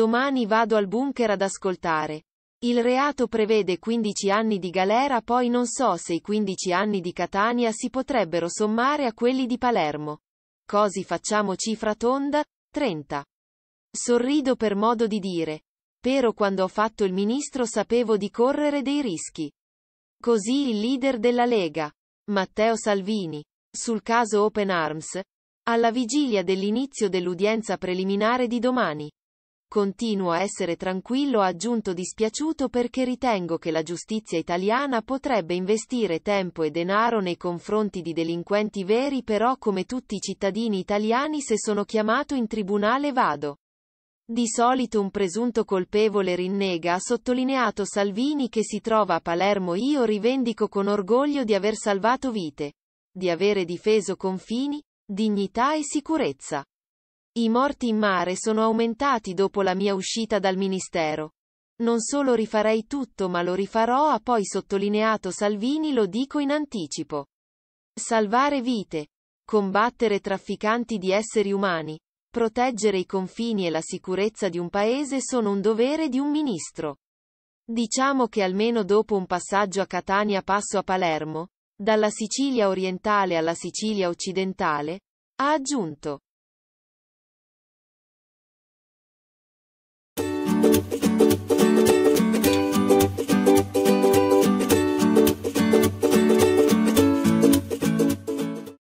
Domani vado al bunker ad ascoltare. Il reato prevede 15 anni di galera poi non so se i 15 anni di Catania si potrebbero sommare a quelli di Palermo. Così facciamo cifra tonda, 30. Sorrido per modo di dire. Però quando ho fatto il ministro sapevo di correre dei rischi. Così il leader della Lega, Matteo Salvini, sul caso Open Arms, alla vigilia dell'inizio dell'udienza preliminare di domani. Continuo a essere tranquillo ha aggiunto dispiaciuto perché ritengo che la giustizia italiana potrebbe investire tempo e denaro nei confronti di delinquenti veri però come tutti i cittadini italiani se sono chiamato in tribunale vado. Di solito un presunto colpevole rinnega ha sottolineato Salvini che si trova a Palermo io rivendico con orgoglio di aver salvato vite, di avere difeso confini, dignità e sicurezza. I morti in mare sono aumentati dopo la mia uscita dal ministero. Non solo rifarei tutto ma lo rifarò ha poi sottolineato Salvini lo dico in anticipo. Salvare vite. Combattere trafficanti di esseri umani. Proteggere i confini e la sicurezza di un paese sono un dovere di un ministro. Diciamo che almeno dopo un passaggio a Catania passo a Palermo, dalla Sicilia orientale alla Sicilia occidentale, ha aggiunto.